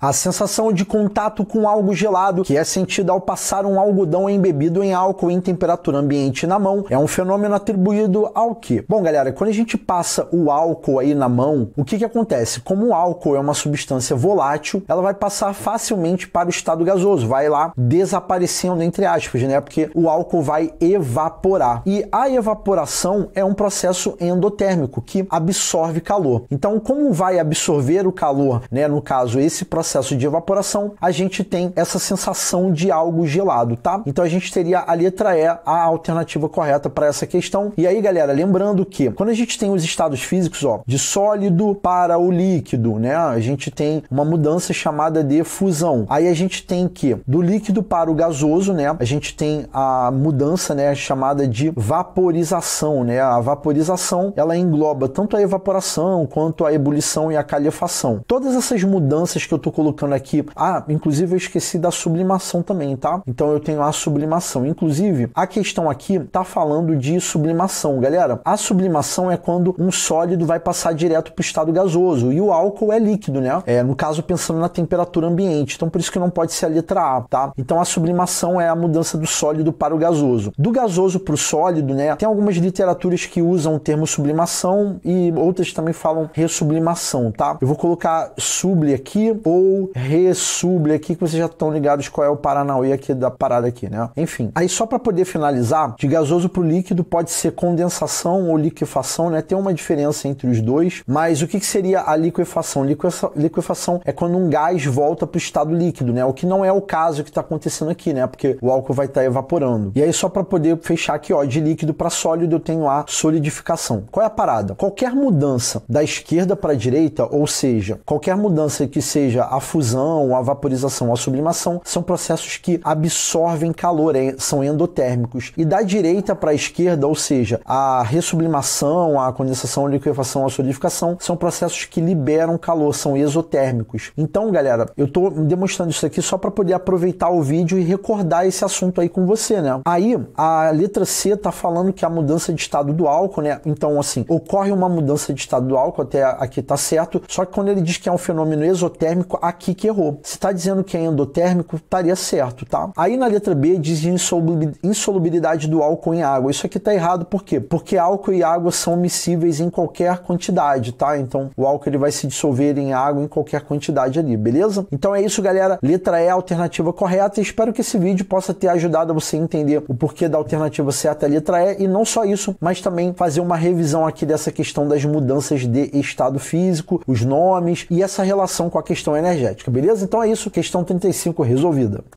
A sensação de contato com algo gelado, que é sentida ao passar um algodão embebido em álcool em temperatura ambiente na mão, é um fenômeno atribuído ao que? Bom, galera, quando a gente passa o álcool aí na mão, o que que acontece? Como o álcool é uma substância volátil, ela vai passar facilmente para o estado gasoso, vai lá desaparecendo entre aspas, né? Porque o álcool vai evaporar. E a evaporação é um processo endotérmico que absorve calor. Então, como vai absorver o calor, né? No caso, esse processo processo de evaporação, a gente tem essa sensação de algo gelado, tá? Então a gente teria a letra E a alternativa correta para essa questão. E aí, galera, lembrando que quando a gente tem os estados físicos, ó, de sólido para o líquido, né? A gente tem uma mudança chamada de fusão. Aí a gente tem que do líquido para o gasoso, né? A gente tem a mudança, né, chamada de vaporização, né? A vaporização, ela engloba tanto a evaporação quanto a ebulição e a calefação. Todas essas mudanças que eu tô colocando aqui. Ah, inclusive eu esqueci da sublimação também, tá? Então eu tenho a sublimação. Inclusive, a questão aqui tá falando de sublimação, galera. A sublimação é quando um sólido vai passar direto para o estado gasoso e o álcool é líquido, né? É, no caso pensando na temperatura ambiente. Então por isso que não pode ser a letra A, tá? Então a sublimação é a mudança do sólido para o gasoso. Do gasoso para o sólido, né? Tem algumas literaturas que usam o termo sublimação e outras também falam ressublimação, tá? Eu vou colocar subli aqui ou ou Resubli aqui, que vocês já estão ligados qual é o Paranauê aqui da parada aqui, né? Enfim, aí só para poder finalizar, de gasoso para o líquido pode ser condensação ou liquefação, né? Tem uma diferença entre os dois, mas o que, que seria a liquefação? Liquefa liquefação é quando um gás volta para o estado líquido, né? O que não é o caso que está acontecendo aqui, né? Porque o álcool vai estar tá evaporando. E aí só para poder fechar aqui, ó, de líquido para sólido eu tenho a solidificação. Qual é a parada? Qualquer mudança da esquerda para a direita, ou seja, qualquer mudança que seja a a fusão, a vaporização, a sublimação são processos que absorvem calor, é, são endotérmicos. E da direita para a esquerda, ou seja, a ressublimação, a condensação, a liquefação, a solidificação, são processos que liberam calor, são exotérmicos. Então, galera, eu estou demonstrando isso aqui só para poder aproveitar o vídeo e recordar esse assunto aí com você, né? Aí, a letra C está falando que a mudança de estado do álcool, né? Então, assim, ocorre uma mudança de estado do álcool, até aqui está certo, só que quando ele diz que é um fenômeno exotérmico, aqui que errou. Se está dizendo que é endotérmico, estaria certo, tá? Aí na letra B diz insolubilidade do álcool em água. Isso aqui está errado por quê? Porque álcool e água são miscíveis em qualquer quantidade, tá? Então o álcool ele vai se dissolver em água em qualquer quantidade ali, beleza? Então é isso, galera. Letra E é a alternativa correta. Espero que esse vídeo possa ter ajudado a você entender o porquê da alternativa certa a letra E e não só isso, mas também fazer uma revisão aqui dessa questão das mudanças de estado físico, os nomes e essa relação com a questão energética energética, beleza? Então é isso, questão 35 resolvida.